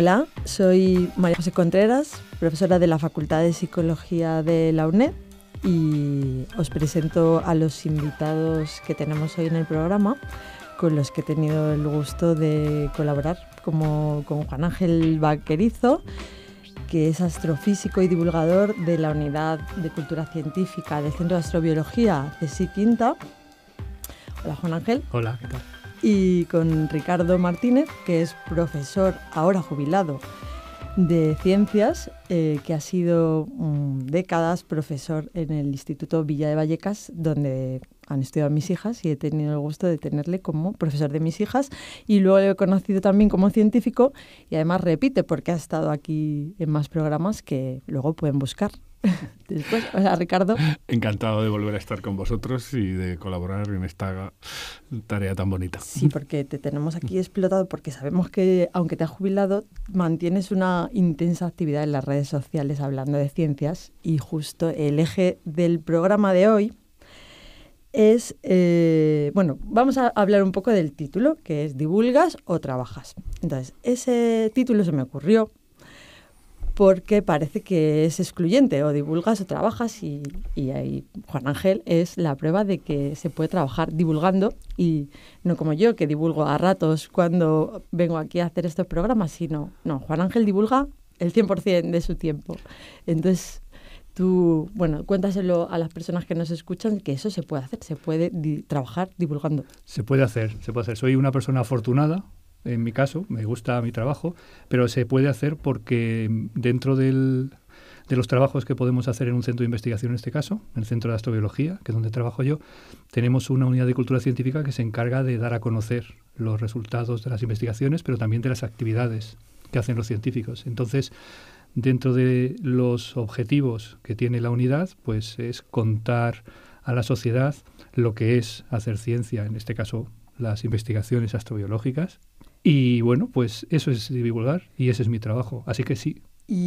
Hola, soy María José Contreras, profesora de la Facultad de Psicología de la UNED y os presento a los invitados que tenemos hoy en el programa con los que he tenido el gusto de colaborar, como con Juan Ángel Vaquerizo, que es astrofísico y divulgador de la Unidad de Cultura Científica del Centro de Astrobiología de Quinta. Hola Juan Ángel. Hola, ¿qué tal? y con Ricardo Martínez, que es profesor ahora jubilado de ciencias, eh, que ha sido mm, décadas profesor en el Instituto Villa de Vallecas, donde han estudiado mis hijas y he tenido el gusto de tenerle como profesor de mis hijas y luego lo he conocido también como científico y además repite porque ha estado aquí en más programas que luego pueden buscar Después, hola Ricardo. Encantado de volver a estar con vosotros y de colaborar en esta tarea tan bonita. Sí, porque te tenemos aquí explotado porque sabemos que aunque te has jubilado, mantienes una intensa actividad en las redes sociales hablando de ciencias y justo el eje del programa de hoy es, eh, bueno, vamos a hablar un poco del título, que es divulgas o trabajas. Entonces, ese título se me ocurrió porque parece que es excluyente, o divulgas o trabajas, y, y, ahí Juan Ángel es la prueba de que se puede trabajar divulgando, y no como yo, que divulgo a ratos cuando vengo aquí a hacer estos programas, sino, no, Juan Ángel divulga el 100% de su tiempo. Entonces, tú, bueno, cuéntaselo a las personas que nos escuchan que eso se puede hacer, se puede trabajar divulgando. Se puede hacer, se puede hacer. Soy una persona afortunada, en mi caso, me gusta mi trabajo, pero se puede hacer porque dentro del, de los trabajos que podemos hacer en un centro de investigación, en este caso, en el Centro de Astrobiología, que es donde trabajo yo, tenemos una unidad de cultura científica que se encarga de dar a conocer los resultados de las investigaciones, pero también de las actividades que hacen los científicos. Entonces, dentro de los objetivos que tiene la unidad, pues es contar a la sociedad lo que es hacer ciencia, en este caso las investigaciones astrobiológicas, y bueno, pues eso es divulgar y ese es mi trabajo. Así que sí,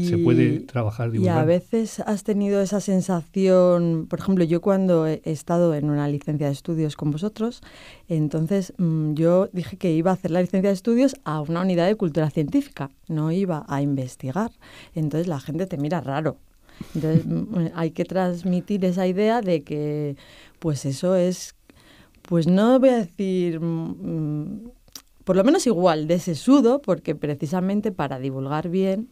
se puede trabajar divulgando. Y a veces has tenido esa sensación, por ejemplo, yo cuando he estado en una licencia de estudios con vosotros, entonces mm, yo dije que iba a hacer la licencia de estudios a una unidad de cultura científica, no iba a investigar. Entonces la gente te mira raro. Entonces mm, mm, hay que transmitir esa idea de que pues eso es pues no voy a decir por lo menos igual de sesudo, porque precisamente para divulgar bien,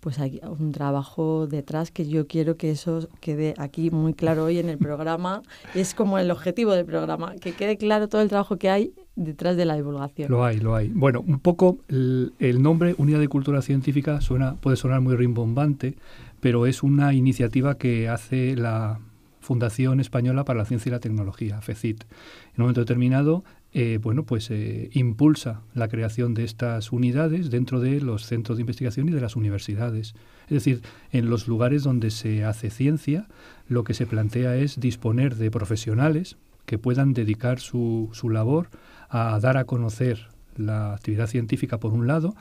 pues hay un trabajo detrás que yo quiero que eso quede aquí muy claro hoy en el programa. es como el objetivo del programa, que quede claro todo el trabajo que hay detrás de la divulgación. Lo hay, lo hay. Bueno, un poco el, el nombre Unidad de Cultura Científica suena, puede sonar muy rimbombante, pero es una iniciativa que hace la Fundación Española para la Ciencia y la Tecnología, FECIT. En un momento determinado eh, bueno, pues eh, impulsa la creación de estas unidades dentro de los centros de investigación y de las universidades. Es decir, en los lugares donde se hace ciencia, lo que se plantea es disponer de profesionales que puedan dedicar su, su labor a dar a conocer la actividad científica por un lado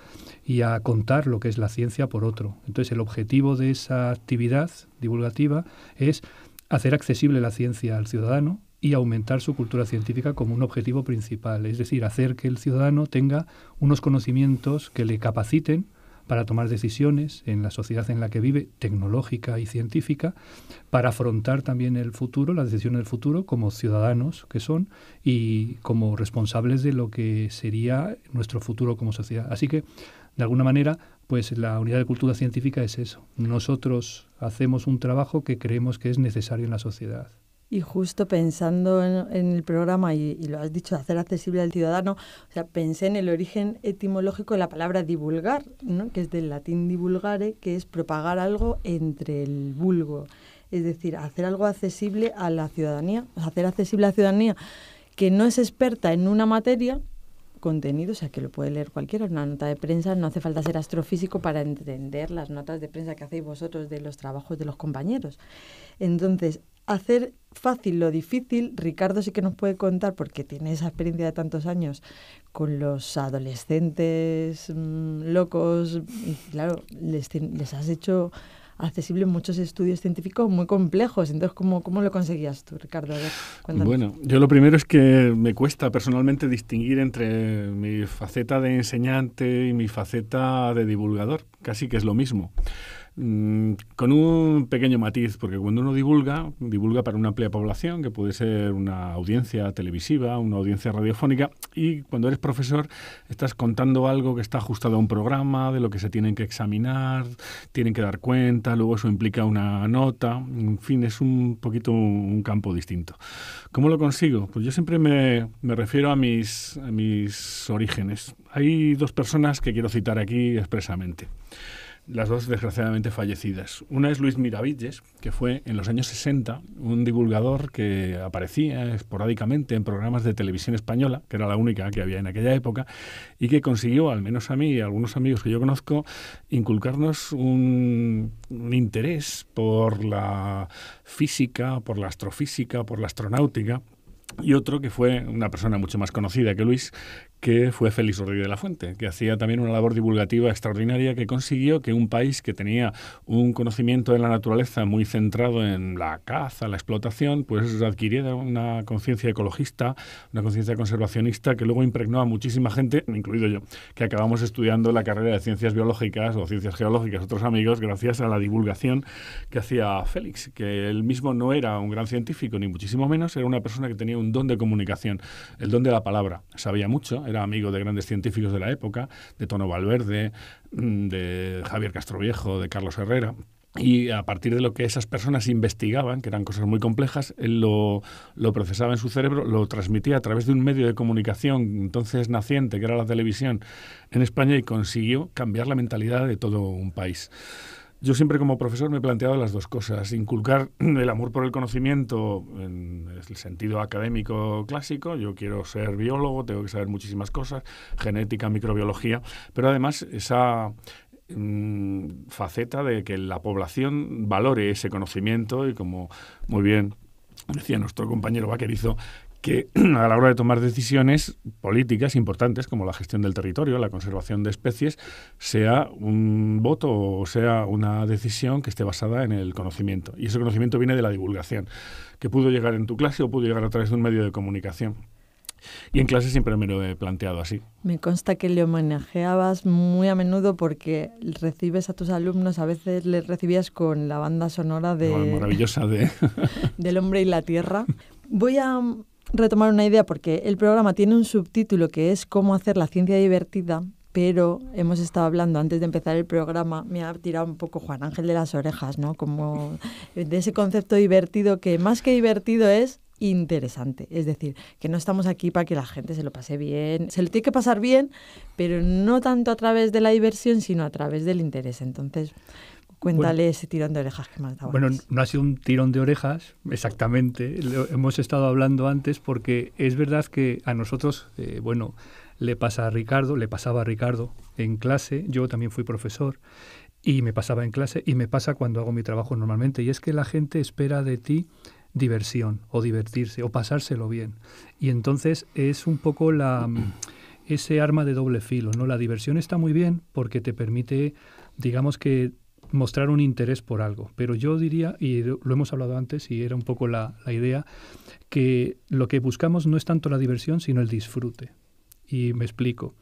y a contar lo que es la ciencia por otro. Entonces el objetivo de esa actividad divulgativa es hacer accesible la ciencia al ciudadano, y aumentar su cultura científica como un objetivo principal, es decir, hacer que el ciudadano tenga unos conocimientos que le capaciten para tomar decisiones en la sociedad en la que vive, tecnológica y científica, para afrontar también el futuro, las decisiones del futuro, como ciudadanos que son y como responsables de lo que sería nuestro futuro como sociedad. Así que, de alguna manera, pues la unidad de cultura científica es eso. Nosotros hacemos un trabajo que creemos que es necesario en la sociedad. Y justo pensando en, el programa, y, lo has dicho, hacer accesible al ciudadano, o sea, pensé en el origen etimológico de la palabra divulgar, ¿no? que es del latín divulgare, que es propagar algo entre el vulgo. Es decir, hacer algo accesible a la ciudadanía, hacer accesible a la ciudadanía que no es experta en una materia, contenido, o sea, que lo puede leer cualquiera, una nota de prensa, no hace falta ser astrofísico para entender las notas de prensa que hacéis vosotros de los trabajos de los compañeros. Entonces, hacer fácil lo difícil, Ricardo sí que nos puede contar, porque tiene esa experiencia de tantos años con los adolescentes mm, locos, y claro, les, has hecho accesible muchos estudios científicos muy complejos. Entonces, ¿cómo, cómo lo conseguías tú, Ricardo? bueno, yo lo primero es que me cuesta personalmente distinguir entre mi faceta de enseñante y mi faceta de divulgador, casi que es lo mismo. Mm, con un pequeño matiz, porque cuando uno divulga, divulga para una amplia población, que puede ser una audiencia televisiva, una audiencia radiofónica, y cuando eres profesor estás contando algo que está ajustado a un programa, de lo que se tienen que examinar, tienen que dar cuenta, luego eso implica una nota, en fin, es un poquito un campo distinto. ¿Cómo lo consigo? Pues yo siempre me, refiero a mis, a mis orígenes. Hay dos personas que quiero citar aquí expresamente las dos desgraciadamente fallecidas. Una es Luis Miravilles, que fue en los años 60 un divulgador que aparecía esporádicamente en programas de televisión española, que era la única que había en aquella época, y que consiguió, al menos a mí y a algunos amigos que yo conozco, inculcarnos un, un interés por la física, por la astrofísica, por la astronáutica, y otro que fue una persona mucho más conocida que Luis, que fue Félix Rodríguez de la Fuente, que hacía también una labor divulgativa extraordinaria que consiguió que un país que tenía un conocimiento de la naturaleza muy centrado en la caza, la explotación, pues adquiriera una conciencia ecologista, una conciencia conservacionista que luego impregnó a muchísima gente, incluido yo, que acabamos estudiando la carrera de ciencias biológicas o ciencias geológicas, otros amigos, gracias a la divulgación que hacía Félix, que él mismo no era un gran científico, ni muchísimo menos, era una persona que tenía un don de comunicación, el don de la palabra, sabía mucho, era amigo de grandes científicos de la época, de Tono Valverde, mm, de Javier Castroviejo, de Carlos Herrera. Y a partir de lo que esas personas investigaban, que eran cosas muy complejas, él lo, lo, procesaba en su cerebro, lo transmitía a través de un medio de comunicación entonces naciente, que era la televisión, en España y consiguió cambiar la mentalidad de todo un país. Yo siempre como profesor me he planteado las dos cosas, inculcar el amor por el conocimiento en es el sentido académico clásico, yo quiero ser biólogo, tengo que saber muchísimas cosas, genética, microbiología, pero además esa mm, faceta de que la población valore ese conocimiento y como muy bien decía nuestro compañero vaquerizo, que a la hora de tomar decisiones políticas importantes como la gestión del territorio, la conservación de especies, sea un voto o sea una decisión que esté basada en el conocimiento. Y ese conocimiento viene de la divulgación que pudo llegar en tu clase o pudo llegar a través de un medio de comunicación. Y en clase siempre me lo he planteado así. Me consta que le homenajeabas muy a menudo porque recibes a tus alumnos, a veces les recibías con la banda sonora de... maravillosa de... del hombre y la tierra. Voy a mm, retomar una idea porque el programa tiene un subtítulo que es Cómo hacer la ciencia divertida pero hemos estado hablando antes de empezar el programa, me ha tirado un poco Juan Ángel de las orejas, ¿no? Como de ese concepto divertido que más que divertido es interesante. Es decir, que no estamos aquí para que la gente se lo pase bien. Se lo tiene que pasar bien, pero no tanto a través de la diversión, sino a través del interés. Entonces, cuéntale ese tirón de orejas que me has dado. Bueno, no ha sido un tirón de orejas, exactamente. Lo hemos estado hablando antes porque es verdad que a nosotros, eh, bueno, le pasa a Ricardo, le pasaba a Ricardo en clase, yo también fui profesor y me pasaba en clase y me pasa cuando hago mi trabajo normalmente y es que la gente espera de ti diversión o divertirse o pasárselo bien. Y entonces es un poco la ese arma de doble filo, ¿no? La diversión está muy bien porque te permite digamos que mostrar un interés por algo, pero yo diría y lo hemos hablado antes y era un poco la idea que lo que buscamos no es tanto la diversión sino el disfrute. Y me explico.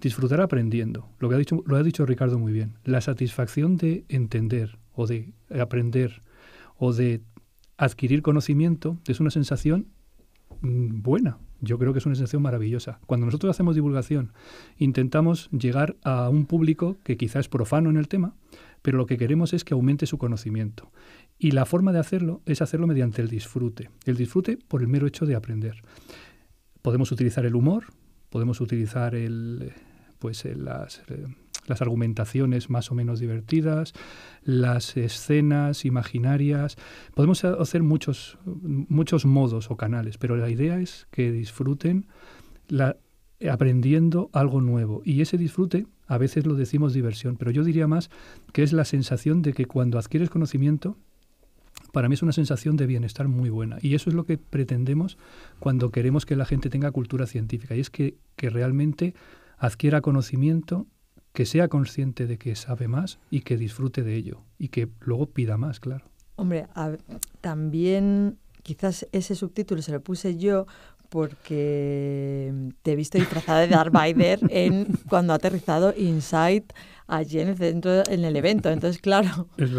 Disfrutar aprendiendo. Lo que ha dicho, lo ha dicho Ricardo muy bien. La satisfacción de entender o de aprender o de adquirir conocimiento es una sensación mm, buena. Yo creo que es una sensación maravillosa. Cuando nosotros hacemos divulgación, intentamos llegar a un público que quizás es profano en el tema, pero lo que queremos es que aumente su conocimiento. Y la forma de hacerlo es hacerlo mediante el disfrute. El disfrute por el mero hecho de aprender. Podemos utilizar el humor, podemos utilizar el, pues, eh, las, eh, las argumentaciones más o menos divertidas, las escenas imaginarias. Podemos hacer muchos, muchos modos o canales, pero la idea es que disfruten aprendiendo algo nuevo. Y ese disfrute, a veces lo decimos diversión, pero yo diría más que es la sensación de que cuando adquieres conocimiento, para mí es una sensación de bienestar muy buena. Y eso es lo que pretendemos cuando queremos que la gente tenga cultura científica. Y es que, realmente adquiera conocimiento, que sea consciente de que sabe más y que disfrute de ello. Y que luego pida más, claro. Hombre, también quizás ese subtítulo se lo puse yo porque te he visto disfrazada de Darth en, cuando ha aterrizado Inside allí en el centro, en el evento. Entonces, claro, es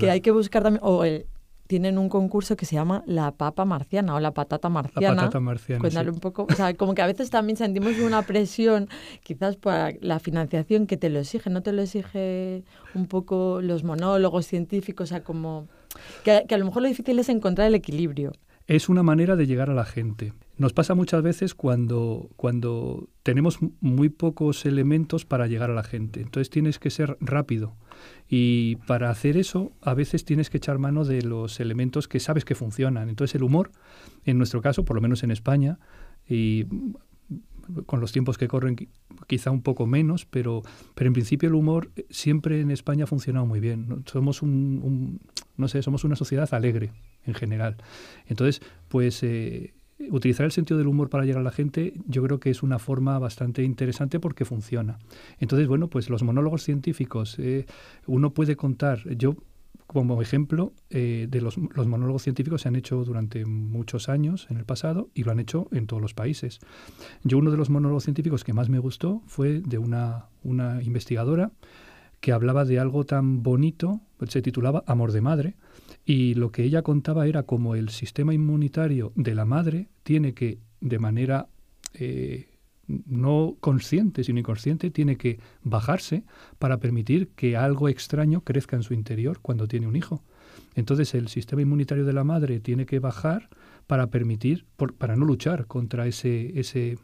que hay que buscar también, o el, tienen un concurso que se llama La Papa Marciana o La Patata Marciana. La Patata Marciana. un poco. O sea, como que a veces también sentimos una presión, quizás por la financiación que te lo exige, ¿no te lo exige un poco los monólogos científicos? O como. que a lo mejor lo difícil es encontrar el equilibrio. Es una manera de llegar a la gente. Nos pasa muchas veces cuando, cuando tenemos muy pocos elementos para llegar a la gente. Entonces tienes que ser rápido. Y para hacer eso, a veces tienes que echar mano de los elementos que sabes que funcionan. Entonces el humor, en nuestro caso, por lo menos en España, y con los tiempos que corren quizá un poco menos, pero, pero en principio el humor eh, siempre en España ha funcionado muy bien. Somos un, no sé, somos una sociedad alegre en general. Entonces, pues eh, utilizar el sentido del humor para llegar a la gente, yo creo que es una forma bastante interesante porque funciona. Entonces, bueno, pues los monólogos científicos, eh, uno puede contar, yo como ejemplo, eh, de los, monólogos científicos se han hecho durante muchos años en el pasado y lo han hecho en todos los países. Yo uno de los monólogos científicos que más me gustó fue de una, una investigadora que hablaba de algo tan bonito, pues se titulaba Amor de Madre, y lo que ella contaba era como el sistema inmunitario de la madre tiene que, de manera eh, no consciente, sino inconsciente, tiene que bajarse para permitir que algo extraño crezca en su interior cuando tiene un hijo. Entonces el sistema inmunitario de la madre tiene que bajar para permitir, para no luchar contra ese, ese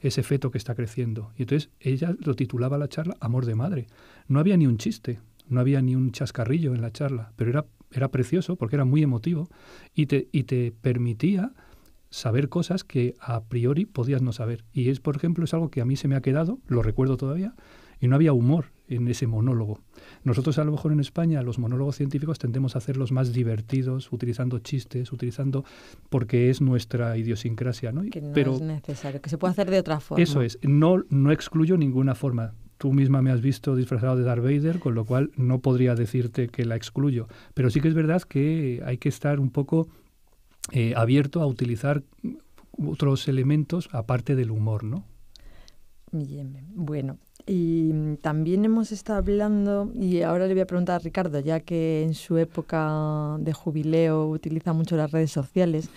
ese feto que está creciendo. Y entonces ella lo titulaba la charla Amor de Madre. No había ni un chiste, no había ni un chascarrillo en la charla, pero era, era precioso porque era muy emotivo y te, y te permitía saber cosas que a priori podías no saber. Y es, por ejemplo, es algo que a mí se me ha quedado, lo recuerdo todavía, y no había humor en ese monólogo. Nosotros a lo mejor en España los monólogos científicos tendemos a hacerlos más divertidos, utilizando chistes, utilizando porque es nuestra idiosincrasia, ¿no? Que no es necesario, que se puede hacer de otra forma. Eso es, no, no excluyo ninguna forma. Tú misma me has visto disfrazado de Darth Vader, con lo cual no podría decirte que la excluyo. Pero sí que es verdad que hay que estar un poco eh, abierto a utilizar otros elementos aparte del humor, ¿no? Bien, bueno, y mm, también hemos estado hablando, y ahora le voy a preguntar a Ricardo, ya que en su época de jubileo utiliza mucho las redes sociales,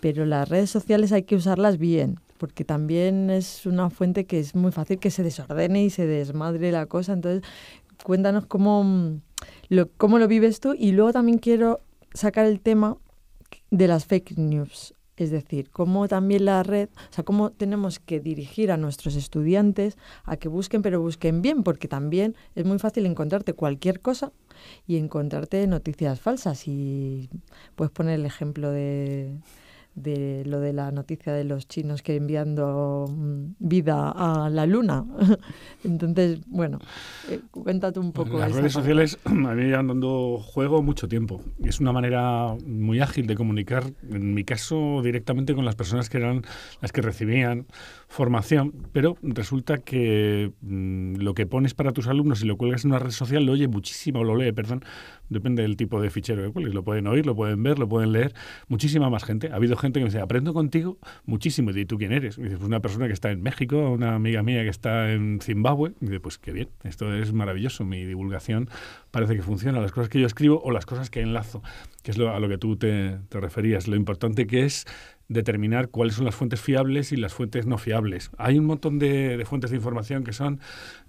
pero las redes sociales hay que usarlas bien, porque también es una fuente que es muy fácil que se desordene y se desmadre la cosa. Entonces, cuéntanos cómo mm, lo, cómo lo vives tú y luego también quiero sacar el tema de las fake news. Es decir, cómo también la red, o sea, cómo tenemos que dirigir a nuestros estudiantes a que busquen, pero busquen bien, porque también es muy fácil encontrarte cualquier cosa y encontrarte noticias falsas. Y puedes poner el ejemplo de, de lo de la noticia de los chinos que enviando mm, vida a la luna. Entonces, bueno, eh, cuéntate un poco. Las redes sociales a mí han dando juego mucho tiempo. Es una manera muy ágil de comunicar, en mi caso, directamente con las personas que eran las que recibían formación, pero resulta que mm, lo que pones para tus alumnos y lo cuelgas en una red social lo oye muchísimo, lo lee, perdón, depende del tipo de fichero que cuelgues, lo pueden oír, lo pueden ver, lo pueden leer, muchísima más gente. Ha habido gente que me dice, aprendo contigo muchísimo, y tú quién eres? Y dice, pues una persona que está en México, una amiga mía que está en Zimbabue, y dice, pues qué bien, esto es maravilloso, mi divulgación parece que funciona, las cosas que yo escribo o las cosas que enlazo, que es lo, a lo que tú te, te referías, lo importante que es determinar cuáles son las fuentes fiables y las fuentes no fiables. Hay un montón de, fuentes de información que son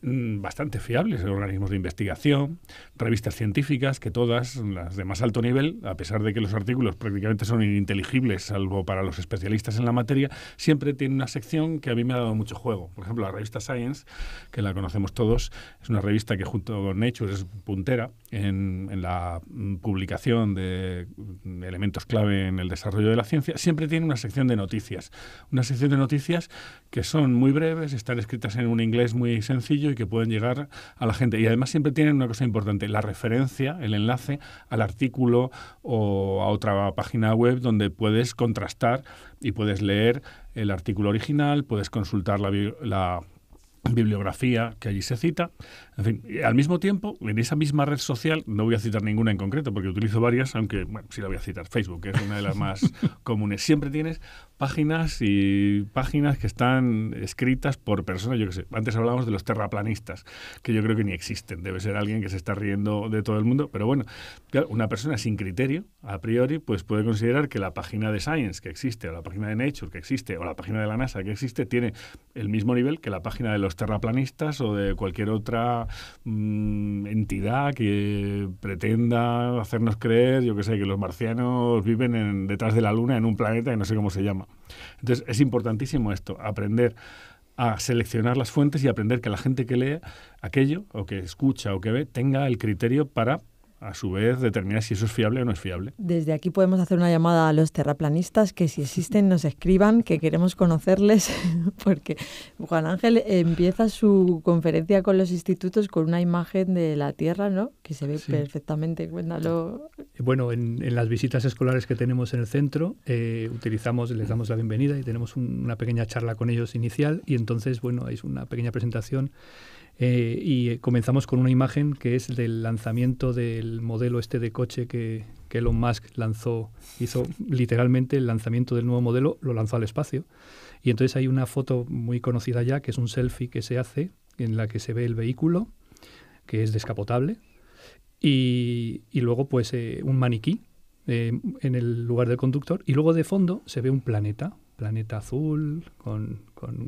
mm, bastante fiables, organismos de investigación, revistas científicas, que todas, las de más alto nivel, a pesar de que los artículos prácticamente son ininteligibles, salvo para los especialistas en la materia, siempre tiene una sección que a mí me ha dado mucho juego. Por ejemplo, la revista Science, que la conocemos todos, es una revista que junto con Nature es puntera en, la mm, publicación de mm, elementos clave en el desarrollo de la ciencia, siempre tiene una sección de noticias. Una sección de noticias que son muy breves, están escritas en un inglés muy sencillo y que pueden llegar a la gente. Y además siempre tienen una cosa importante, la referencia, el enlace al artículo o a otra página web donde puedes contrastar y puedes leer el artículo original, puedes consultar la, la bibliografía que allí se cita en fin, al mismo tiempo, en esa misma red social, no voy a citar ninguna en concreto porque utilizo varias, aunque, bueno, sí la voy a citar, Facebook, que es una de las más comunes. Siempre tienes páginas y páginas que están escritas por personas, yo qué sé. Antes hablábamos de los terraplanistas, que yo creo que ni existen. Debe ser alguien que se está riendo de todo el mundo, pero bueno, una persona sin criterio, a priori, pues puede considerar que la página de Science que existe, o la página de Nature que existe, o la página de la NASA que existe, tiene el mismo nivel que la página de los terraplanistas o de cualquier otra Mm, entidad que pretenda hacernos creer, yo que sé, que los marcianos viven detrás de la Luna en un planeta que no sé cómo se llama. Entonces es importantísimo esto, aprender a seleccionar las fuentes y aprender que la gente que lee aquello o que escucha o que ve tenga el criterio para a su vez determinar si eso es fiable o no es fiable. Desde aquí podemos hacer una llamada a los terraplanistas que si existen nos escriban, que queremos conocerles, porque Juan Ángel empieza su conferencia con los institutos con una imagen de la Tierra, ¿no? Que se ve perfectamente, cuéntalo. Eh, bueno, en, las visitas escolares que tenemos en el centro, eh, utilizamos, les damos la bienvenida y tenemos una pequeña charla con ellos inicial y entonces, bueno, es una pequeña presentación eh, y eh, comenzamos con una imagen que es del lanzamiento del modelo este de coche que, Elon Musk lanzó, hizo literalmente el lanzamiento del nuevo modelo, lo lanzó al espacio. Y entonces hay una foto muy conocida ya, que es un selfie que se hace, en la que se ve el vehículo, que es descapotable, y, luego pues eh, un maniquí en el lugar del conductor, y luego de fondo se ve un planeta, planeta azul, con,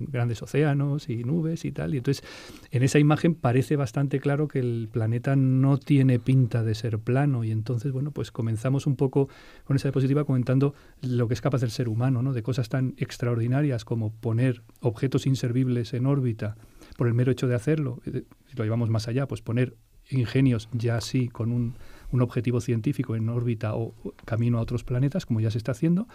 grandes océanos y nubes y tal. Y entonces, en esa imagen parece bastante claro que el planeta no tiene pinta de ser plano. Y entonces, bueno, pues comenzamos un poco con esa diapositiva comentando lo que es capaz del ser humano, ¿no? De cosas tan extraordinarias como poner objetos inservibles en órbita por el mero hecho de hacerlo. Si lo llevamos más allá, pues poner ingenios ya así con un, un objetivo científico en órbita o camino a otros planetas, como ya se está haciendo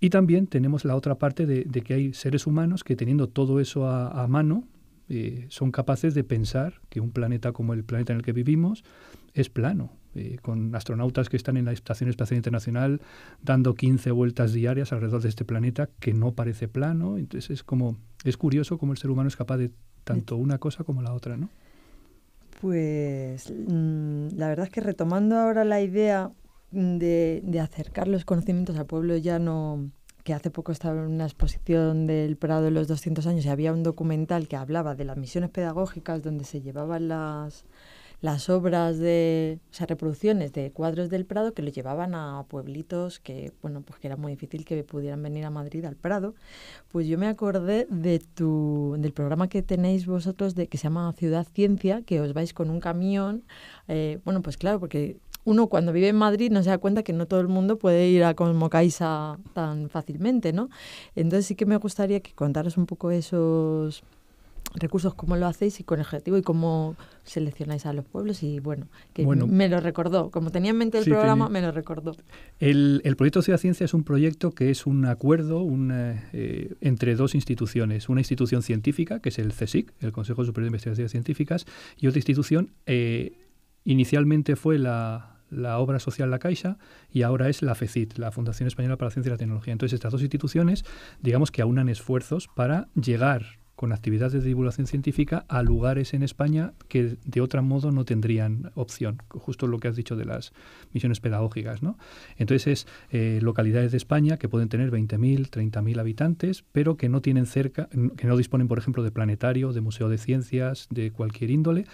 y también tenemos la otra parte de, que hay seres humanos que teniendo todo eso a, mano, eh, son capaces de pensar que un planeta como el planeta en el que vivimos es plano, eh, con astronautas que están en la Estación Espacial Internacional dando 15 vueltas diarias alrededor de este planeta que no parece plano. Entonces es como es curioso cómo el ser humano es capaz de tanto una cosa como la otra, ¿no? Pues mm, la verdad es que retomando ahora la idea de, acercar los conocimientos al pueblo llano que hace poco estaba en una exposición del Prado de los 200 años y había un documental que hablaba de las misiones pedagógicas donde se llevaban las, las obras de, o sea, reproducciones de cuadros del Prado que lo llevaban a pueblitos que, bueno, pues que era muy difícil que pudieran venir a Madrid al Prado. Pues yo me acordé de tu, del programa que tenéis vosotros de que se llama Ciudad Ciencia, que os vais con un camión, eh, bueno, pues claro, porque uno cuando vive en Madrid no se da cuenta que no todo el mundo puede ir a Cosmocaisa tan fácilmente, ¿no? Entonces sí que me gustaría que contaras un poco esos recursos, cómo lo hacéis y con el objetivo y cómo seleccionáis a los pueblos y bueno, que me lo recordó, como tenía en mente el programa, me lo recordó. El, el, proyecto Ciudad Ciencia es un proyecto que es un acuerdo un eh, entre dos instituciones, una institución científica, que es el CSIC, el Consejo Superior de Investigaciones Científicas, y otra institución... Eh, Inicialmente fue la, la obra social La Caixa y ahora es la FECIT, la Fundación Española para la Ciencia y la Tecnología. Entonces, estas dos instituciones, digamos que aunan esfuerzos para llegar con actividades de divulgación científica a lugares en España que de otro modo no tendrían opción, justo lo que has dicho de las misiones pedagógicas. ¿no? Entonces, eh, localidades de España que pueden tener 20.000, 30.000 habitantes, pero que no tienen cerca, que no disponen, por ejemplo, de planetario, de museo de ciencias, de cualquier índole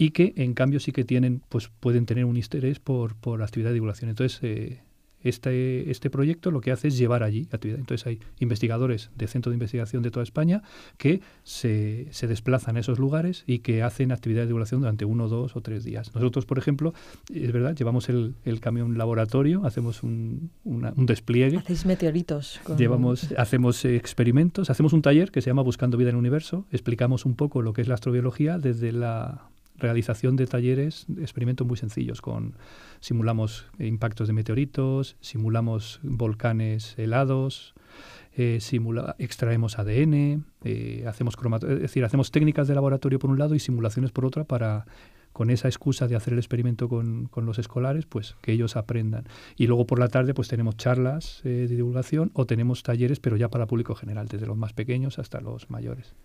y que en cambio sí que tienen, pues pueden tener un interés por, por actividad de divulgación. Entonces, eh, este, este proyecto lo que hace es llevar allí actividad. Entonces hay investigadores de centro de investigación de toda España que se, desplazan a esos lugares y que hacen actividad de divulgación durante uno, dos o tres días. Nosotros, por ejemplo, es verdad, llevamos el, el camión laboratorio, hacemos un, despliegue. Hacéis meteoritos. Llevamos, hacemos experimentos, hacemos un taller que se llama Buscando Vida en el Universo, explicamos un poco lo que es la astrobiología desde la realización de talleres, experimentos muy sencillos con simulamos eh, impactos de meteoritos, simulamos volcanes helados, eh, simula, extraemos ADN, eh, hacemos cromato es decir, hacemos técnicas de laboratorio por un lado y simulaciones por otra para con esa excusa de hacer el experimento con, los escolares, pues que ellos aprendan. Y luego por la tarde, pues tenemos charlas de divulgación o tenemos talleres, pero ya para público general, desde los más pequeños hasta los mayores.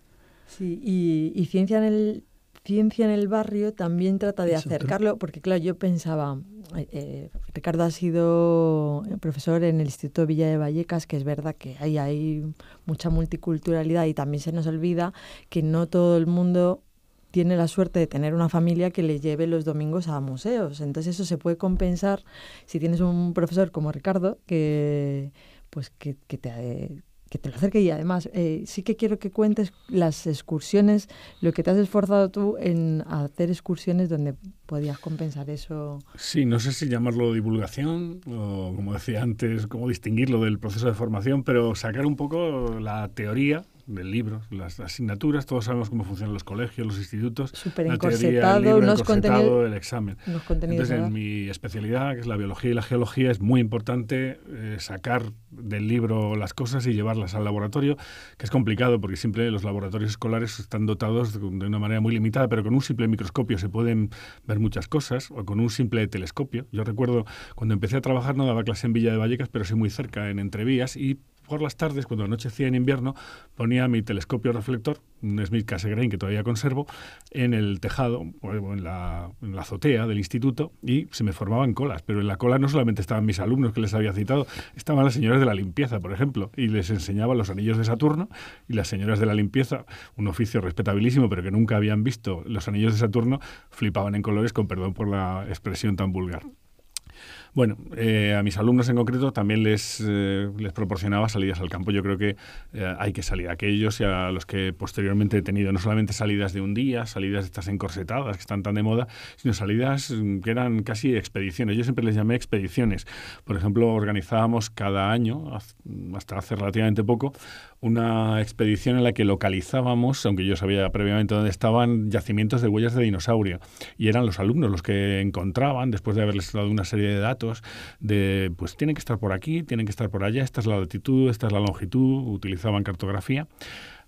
Sí, y ciencia en el ciencia en el barrio también trata de acercarlo, porque claro, yo pensaba, eh, eh, Ricardo ha sido eh, profesor en el Instituto Villa de Vallecas, que es verdad que ahí hay mucha multiculturalidad y también se nos olvida que no todo el mundo tiene la suerte de tener una familia que le lleve los domingos a museos. Entonces eso se puede compensar si tienes un profesor como Ricardo que pues que te, que te lo acerque y además eh, sí que quiero que cuentes las excursiones, lo que te has esforzado tú en hacer excursiones donde podías compensar eso. Sí, no sé si llamarlo divulgación o como decía antes, cómo distinguirlo del proceso de formación, pero sacar un poco la teoría del libro, las asignaturas, todos sabemos cómo funcionan los colegios, los institutos. Súper encorsetado, teoría, el, libro, encorsetado el examen. Entonces, en mi especialidad, que es la biología y la geología, es muy importante eh, sacar del libro las cosas y llevarlas al laboratorio, que es complicado porque siempre los laboratorios escolares están dotados de, de una manera muy limitada, pero con un simple microscopio se pueden ver muchas cosas, o con un simple telescopio. Yo recuerdo cuando empecé a trabajar, no daba clase en Villa de Vallecas, pero sí muy cerca, en Entrevías, y por las tardes, cuando anochecía en invierno, ponía mi telescopio reflector, un Smith Cassegrain que todavía conservo, en el tejado, o pues, en la, en la azotea del instituto, y se me formaban colas. Pero en la cola no solamente estaban mis alumnos que les había citado, estaban las señoras de la limpieza, por ejemplo, y les enseñaba los anillos de Saturno, y las señoras de la limpieza, un oficio respetabilísimo, pero que nunca habían visto los anillos de Saturno, flipaban en colores, con perdón por la expresión tan vulgar. Bueno, eh, a mis alumnos en concreto también eh, les, proporcionaba salidas al campo. Yo creo que eh, hay que salir a aquellos y a los que posteriormente he tenido, no solamente salidas de un día, salidas estas encorsetadas que están tan de moda, sino salidas mm, que eran casi expediciones. Yo siempre les llamé expediciones. Por ejemplo, organizábamos cada año, hasta hace relativamente poco, una expedición en la que localizábamos, aunque yo sabía previamente dónde estaban, yacimientos de huellas de dinosaurio. Y eran los alumnos los que encontraban, después de haberles dado una serie de datos, de pues tienen que estar por aquí, tienen que estar por allá, esta es la latitud, esta es la longitud, utilizaban cartografía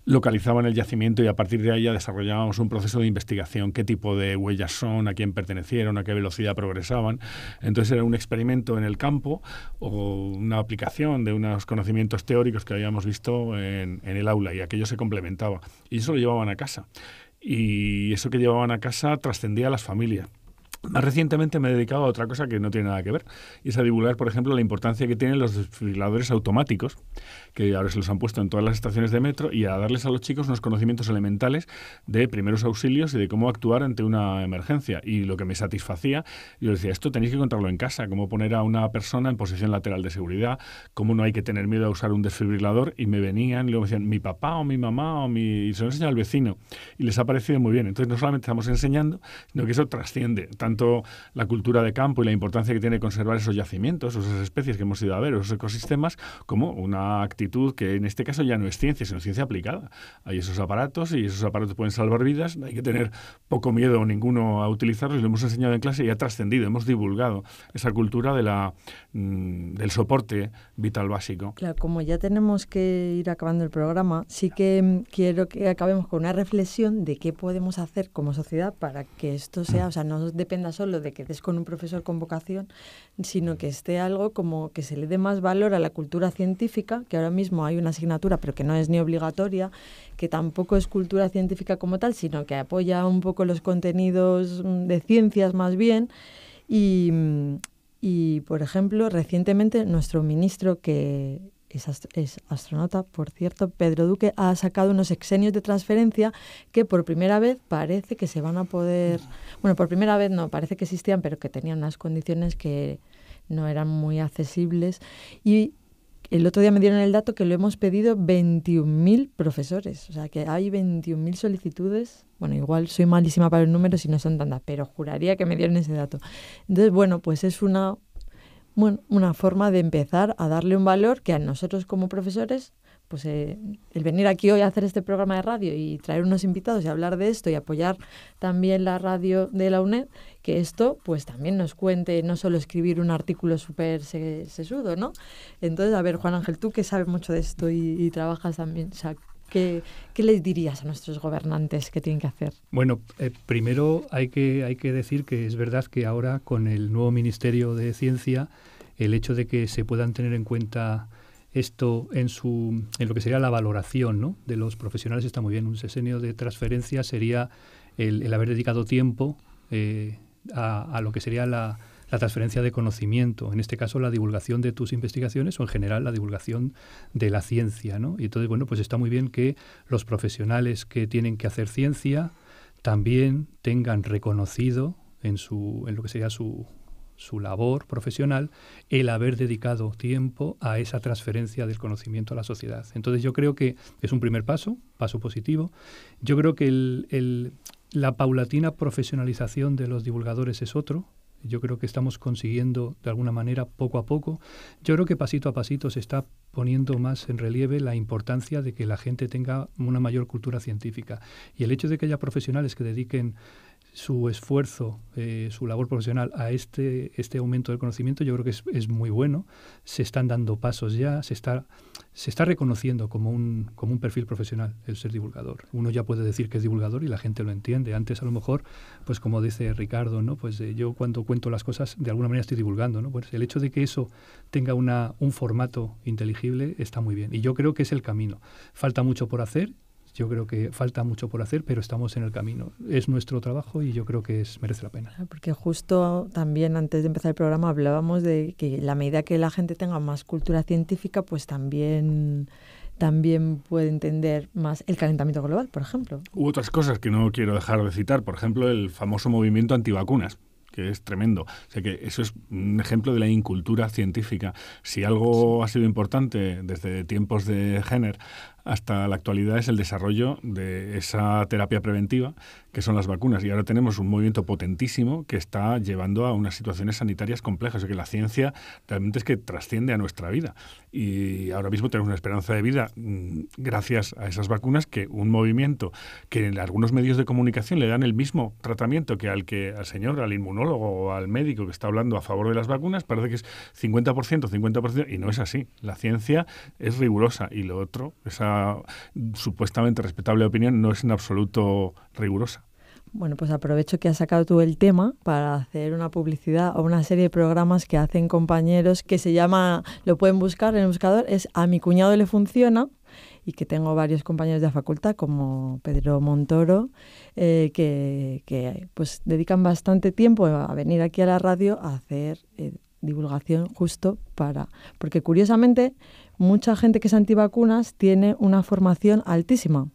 localizaban el yacimiento y a partir de ahí ya desarrollábamos un proceso de investigación, qué tipo de huellas son, a quién pertenecieron, a qué velocidad progresaban. Entonces era un experimento en el campo o una aplicación de unos conocimientos teóricos que habíamos visto en, en el aula y aquello se complementaba. Y eso lo llevaban a casa. Y eso que llevaban a casa trascendía a las familias más recientemente me he dedicado a otra cosa que no tiene nada que ver, y es a divulgar, por ejemplo, la importancia que tienen los desfibriladores automáticos, que ahora se los han puesto en todas las estaciones de metro, y a darles a los chicos unos conocimientos elementales de primeros auxilios y de cómo actuar ante una emergencia. Y lo que me satisfacía, yo decía, esto tenéis que contarlo en casa, cómo poner a una persona en posición lateral de seguridad, cómo no hay que tener miedo a usar un desfibrilador, y me venían y luego me decían, mi papá o mi mamá o mi... y se lo enseñan al vecino, y les ha parecido muy bien. Entonces no solamente estamos enseñando, sino que eso trasciende tanto la cultura de campo y la importancia que tiene conservar esos yacimientos, esas especies que hemos ido a ver, esos ecosistemas, como una actitud que en este caso ya no es ciencia, sino ciencia aplicada. Hay esos aparatos y esos aparatos pueden salvar vidas, hay que tener poco miedo o ninguno a utilizarlos, lo hemos enseñado en clase y ha trascendido, hemos divulgado esa cultura de la, mm, del soporte vital básico. Claro, como ya tenemos que ir acabando el programa, sí que mm, quiero que acabemos con una reflexión de qué podemos hacer como sociedad para que esto sea, o sea, no depende solo de que des con un profesor con vocación, sino que esté algo como que se le dé más valor a la cultura científica, que ahora mismo hay una asignatura, pero que no es ni obligatoria, que tampoco es cultura científica como tal, sino que apoya un poco los contenidos mm, de ciencias más bien. Y, mm, y por ejemplo, recientemente nuestro ministro que es, astronauta, por cierto, Pedro Duque ha sacado unos exenios de transferencia que por primera vez parece que se van a poder, bueno, por primera vez no, parece que existían, pero que tenían unas condiciones que no eran muy accesibles. Y el otro día me dieron el dato que lo hemos pedido 21.000 profesores, o sea que hay 21.000 solicitudes. Bueno, igual soy malísima para el número si no son tantas, pero juraría que me dieron ese dato. Entonces, bueno, pues es una una forma de empezar a darle un valor que a nosotros como profesores, pues eh, el venir aquí hoy a hacer este programa de radio y traer unos invitados y hablar de esto y apoyar también la radio de la UNED, que esto pues también nos cuente, no solo escribir un artículo súper sesudo, ¿no? Entonces, a ver, Juan Ángel, tú que sabes mucho de esto y, trabajas también, ¿Qué, le les dirías a nuestros gobernantes que tienen que hacer? Bueno, eh, primero hay que, hay que decir que es verdad que ahora con el nuevo Ministerio de Ciencia, el hecho de que se puedan tener en cuenta esto en, su, en lo que sería la valoración de los profesionales está muy bien. Un sesenio de transferencia sería el, haber dedicado tiempo eh, a lo que sería la la transferencia de conocimiento, en este caso la divulgación de tus investigaciones o en general la divulgación de la ciencia. ¿no? Y entonces, bueno, pues está muy bien que los profesionales que tienen que hacer ciencia también tengan reconocido en, su, en lo que sería su, su labor profesional, el haber dedicado tiempo a esa transferencia del conocimiento a la sociedad. Entonces yo creo que es un primer paso, paso positivo. Yo creo que la paulatina profesionalización de los divulgadores es otro. Yo creo que estamos consiguiendo de alguna manera poco a poco. Yo creo que pasito a pasito se está poniendo más en relieve la importancia de que la gente tenga una mayor cultura científica. Y el hecho de que haya profesionales que dediquen su esfuerzo, eh, su labor profesional a este, este aumento del conocimiento, yo creo que es, muy bueno. Se están dando pasos ya, se está, se está reconociendo como un, como un perfil profesional el ser divulgador. Uno ya puede decir que es divulgador y la gente lo entiende. Antes, a lo mejor, pues como dice Ricardo, ¿no? pues eh, yo cuando cuento las cosas, de alguna manera estoy divulgando. ¿no? Pues el hecho de que eso tenga un formato inteligible está muy bien. Y yo creo que es el camino. Falta mucho por hacer yo creo que falta mucho por hacer, pero estamos en el camino. Es nuestro trabajo y yo creo que es, merece la pena. Porque justo también antes de empezar el programa hablábamos de que la medida que la gente tenga más cultura científica, pues también también puede entender más el calentamiento global, por ejemplo. Hubo otras cosas que no quiero dejar de citar, por ejemplo, el famoso movimiento antivacunas es tremendo. O sea que eso es un ejemplo de la incultura científica. Si algo ha sido importante desde tiempos de Jenner hasta la actualidad es el desarrollo de esa terapia preventiva, que son las vacunas. Y ahora tenemos un movimiento potentísimo que está llevando a unas situaciones sanitarias complejas. O sea que la ciencia realmente es que trasciende a nuestra vida. Y ahora mismo tenemos una esperanza de vida mm, gracias a esas vacunas que un movimiento que en algunos medios de comunicación le dan el mismo tratamiento que al que al señor, al inmunólogo, o al médico que está hablando a favor de las vacunas, parece que es 50%, 50%, y no es así. La ciencia es rigurosa y lo otro, esa supuestamente respetable opinión, no es en absoluto rigurosa. Bueno, pues aprovecho que has sacado tú el tema para hacer una publicidad o una serie de programas que hacen compañeros que se llama, lo pueden buscar en el buscador, es A mi cuñado le funciona, y que tengo varios compañeros de facultad, como Pedro Montoro, eh, que, pues dedican bastante tiempo a venir aquí a la radio a hacer eh, divulgación justo para... Porque curiosamente, mucha gente que es antivacunas tiene una formación altísima.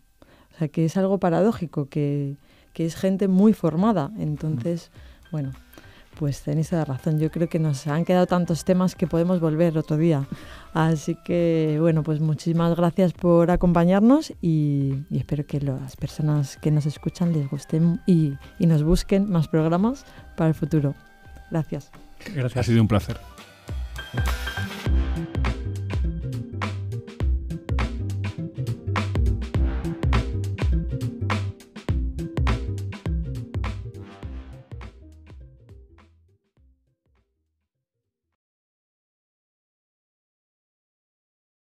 O sea, que es algo paradójico, que, que es gente muy formada. Entonces, bueno, pues tenéis toda razón. Yo creo que nos han quedado tantos temas que podemos volver otro día. Así que, bueno, pues muchísimas gracias por acompañarnos y, espero que las personas que nos escuchan les gusten y, nos busquen más programas para el futuro. Gracias. Gracias. Ha sido un placer.